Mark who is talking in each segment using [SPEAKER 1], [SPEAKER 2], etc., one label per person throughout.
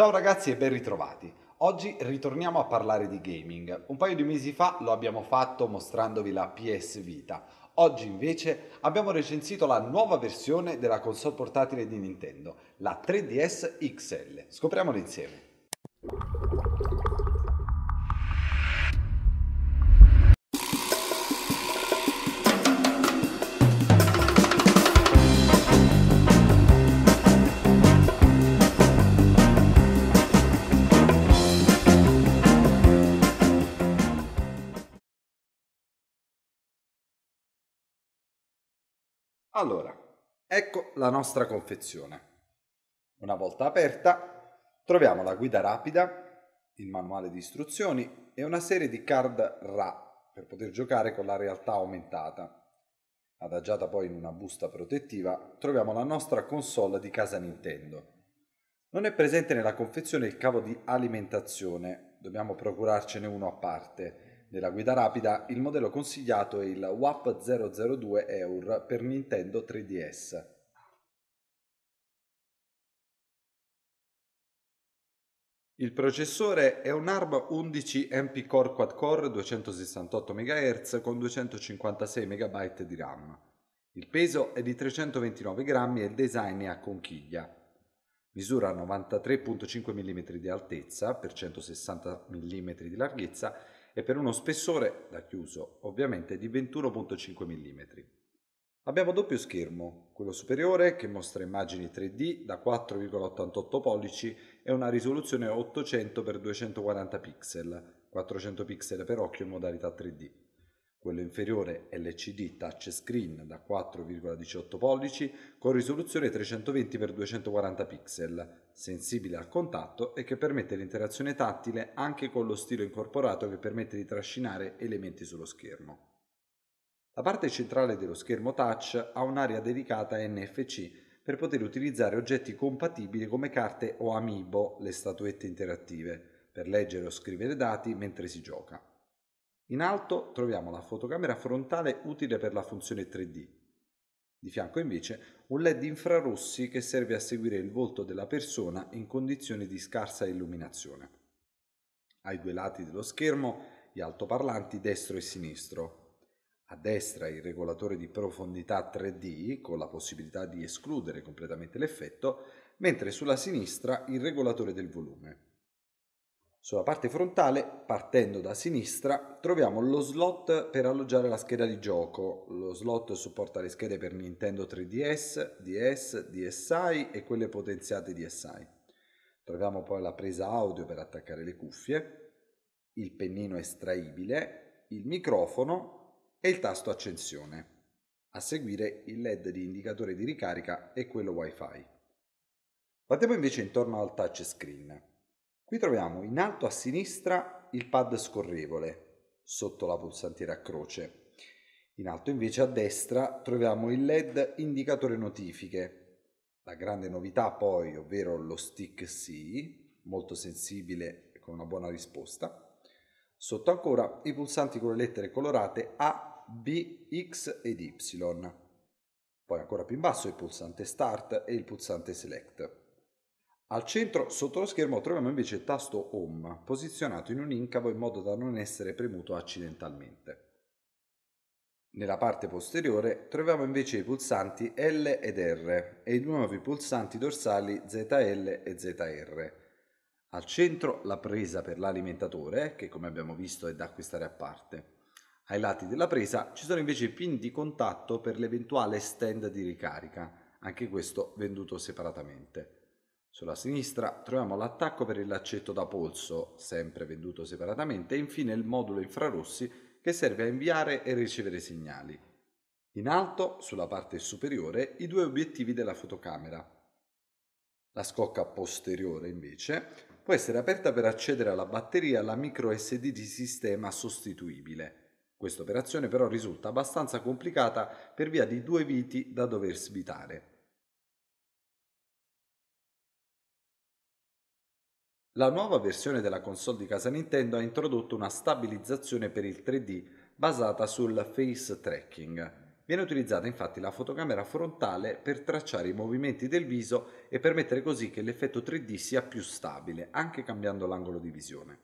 [SPEAKER 1] Ciao ragazzi e ben ritrovati. Oggi ritorniamo a parlare di gaming. Un paio di mesi fa lo abbiamo fatto mostrandovi la PS Vita. Oggi invece abbiamo recensito la nuova versione della console portatile di Nintendo, la 3DS XL. Scopriamolo insieme. Allora, ecco la nostra confezione. Una volta aperta, troviamo la guida rapida, il manuale di istruzioni e una serie di card RA per poter giocare con la realtà aumentata. Adagiata poi in una busta protettiva, troviamo la nostra console di casa Nintendo. Non è presente nella confezione il cavo di alimentazione, dobbiamo procurarcene uno a parte, nella guida rapida, il modello consigliato è il WAP 002 EUR per Nintendo 3DS. Il processore è un ARM 11 MP Core Quad Core 268 MHz con 256 MB di RAM. Il peso è di 329 grammi e il design è a conchiglia. Misura 93.5 mm di altezza per 160 mm di larghezza e per uno spessore, da chiuso ovviamente, di 21.5 mm. Abbiamo doppio schermo, quello superiore che mostra immagini 3D da 4,88 pollici e una risoluzione 800x240 pixel, 400 pixel per occhio in modalità 3D. Quello inferiore LCD touchscreen da 4,18 pollici con risoluzione 320x240 pixel, sensibile al contatto e che permette l'interazione tattile anche con lo stilo incorporato che permette di trascinare elementi sullo schermo. La parte centrale dello schermo touch ha un'area dedicata a NFC per poter utilizzare oggetti compatibili come carte o amiibo, le statuette interattive, per leggere o scrivere dati mentre si gioca. In alto troviamo la fotocamera frontale utile per la funzione 3D. Di fianco invece un LED infrarossi che serve a seguire il volto della persona in condizioni di scarsa illuminazione. Ai due lati dello schermo gli altoparlanti destro e sinistro. A destra il regolatore di profondità 3D con la possibilità di escludere completamente l'effetto, mentre sulla sinistra il regolatore del volume. Sulla parte frontale, partendo da sinistra, troviamo lo slot per alloggiare la scheda di gioco. Lo slot supporta le schede per Nintendo 3DS, DS, DSi e quelle potenziate DSi. Troviamo poi la presa audio per attaccare le cuffie, il pennino estraibile, il microfono e il tasto accensione. A seguire il LED di indicatore di ricarica e quello WiFi. Guardiamo invece intorno al touchscreen. Qui troviamo in alto a sinistra il pad scorrevole sotto la pulsantiera a croce. In alto invece a destra troviamo il LED indicatore notifiche. La grande novità poi, ovvero lo stick C, molto sensibile e con una buona risposta. Sotto ancora i pulsanti con le lettere colorate A, B, X ed Y. Poi ancora più in basso il pulsante Start e il pulsante Select. Al centro, sotto lo schermo, troviamo invece il tasto Home, posizionato in un incavo in modo da non essere premuto accidentalmente. Nella parte posteriore troviamo invece i pulsanti L ed R e i nuovi pulsanti dorsali ZL e ZR. Al centro la presa per l'alimentatore, che come abbiamo visto è da acquistare a parte. Ai lati della presa ci sono invece i pin di contatto per l'eventuale stand di ricarica, anche questo venduto separatamente. Sulla sinistra troviamo l'attacco per il laccetto da polso, sempre venduto separatamente, e infine il modulo infrarossi che serve a inviare e ricevere segnali. In alto, sulla parte superiore, i due obiettivi della fotocamera. La scocca posteriore, invece, può essere aperta per accedere alla batteria alla micro SD di sistema sostituibile. Questa operazione però risulta abbastanza complicata per via di due viti da dover svitare. La nuova versione della console di casa Nintendo ha introdotto una stabilizzazione per il 3D basata sul face tracking. Viene utilizzata infatti la fotocamera frontale per tracciare i movimenti del viso e permettere così che l'effetto 3D sia più stabile, anche cambiando l'angolo di visione.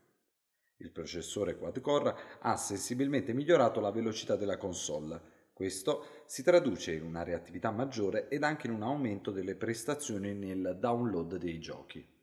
[SPEAKER 1] Il processore quad-core ha sensibilmente migliorato la velocità della console. Questo si traduce in una reattività maggiore ed anche in un aumento delle prestazioni nel download dei giochi.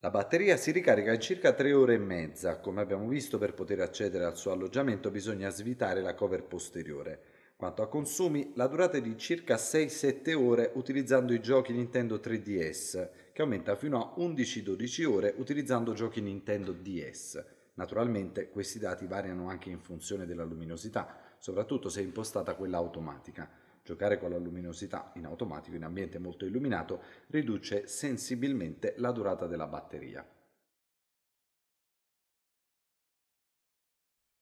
[SPEAKER 1] La batteria si ricarica in circa 3 ore e mezza. Come abbiamo visto, per poter accedere al suo alloggiamento bisogna svitare la cover posteriore. Quanto a consumi, la durata è di circa 6-7 ore utilizzando i giochi Nintendo 3DS, che aumenta fino a 11-12 ore utilizzando giochi Nintendo DS. Naturalmente questi dati variano anche in funzione della luminosità, soprattutto se è impostata quella automatica. Giocare con la luminosità in automatico in ambiente molto illuminato riduce sensibilmente la durata della batteria.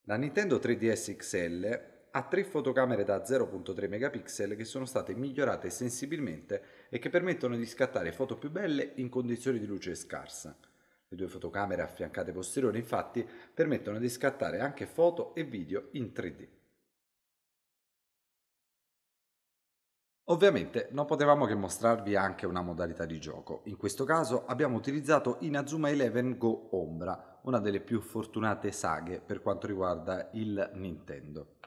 [SPEAKER 1] La Nintendo 3DS XL ha tre fotocamere da 0.3 megapixel che sono state migliorate sensibilmente e che permettono di scattare foto più belle in condizioni di luce scarsa. Le due fotocamere affiancate posteriori infatti permettono di scattare anche foto e video in 3D. Ovviamente non potevamo che mostrarvi anche una modalità di gioco. In questo caso abbiamo utilizzato Inazuma Eleven Go Ombra, una delle più fortunate saghe per quanto riguarda il Nintendo.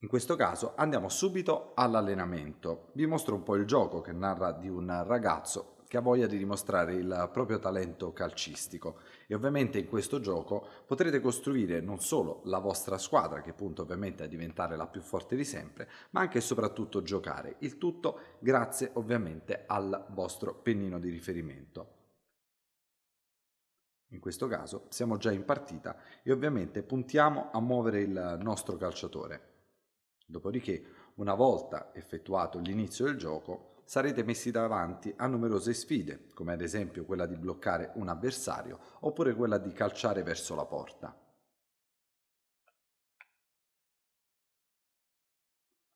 [SPEAKER 1] In questo caso andiamo subito all'allenamento. Vi mostro un po' il gioco che narra di un ragazzo che ha voglia di dimostrare il proprio talento calcistico e ovviamente in questo gioco potrete costruire non solo la vostra squadra che punta ovviamente a diventare la più forte di sempre ma anche e soprattutto giocare il tutto grazie ovviamente al vostro pennino di riferimento in questo caso siamo già in partita e ovviamente puntiamo a muovere il nostro calciatore dopodiché una volta effettuato l'inizio del gioco sarete messi davanti a numerose sfide, come ad esempio quella di bloccare un avversario oppure quella di calciare verso la porta.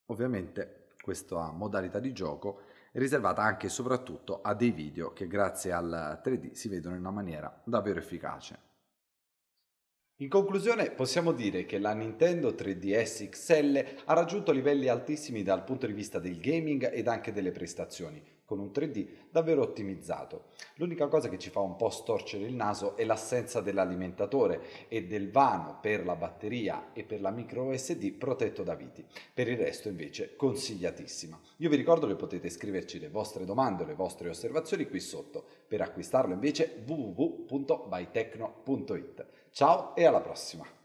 [SPEAKER 1] Ovviamente questa modalità di gioco è riservata anche e soprattutto a dei video che grazie al 3D si vedono in una maniera davvero efficace. In conclusione possiamo dire che la Nintendo 3DS XL ha raggiunto livelli altissimi dal punto di vista del gaming ed anche delle prestazioni con un 3D davvero ottimizzato. L'unica cosa che ci fa un po' storcere il naso è l'assenza dell'alimentatore e del vano per la batteria e per la micro SD protetto da viti. Per il resto invece consigliatissima. Io vi ricordo che potete scriverci le vostre domande o le vostre osservazioni qui sotto. Per acquistarlo invece www.bytecno.it. Ciao e alla prossima!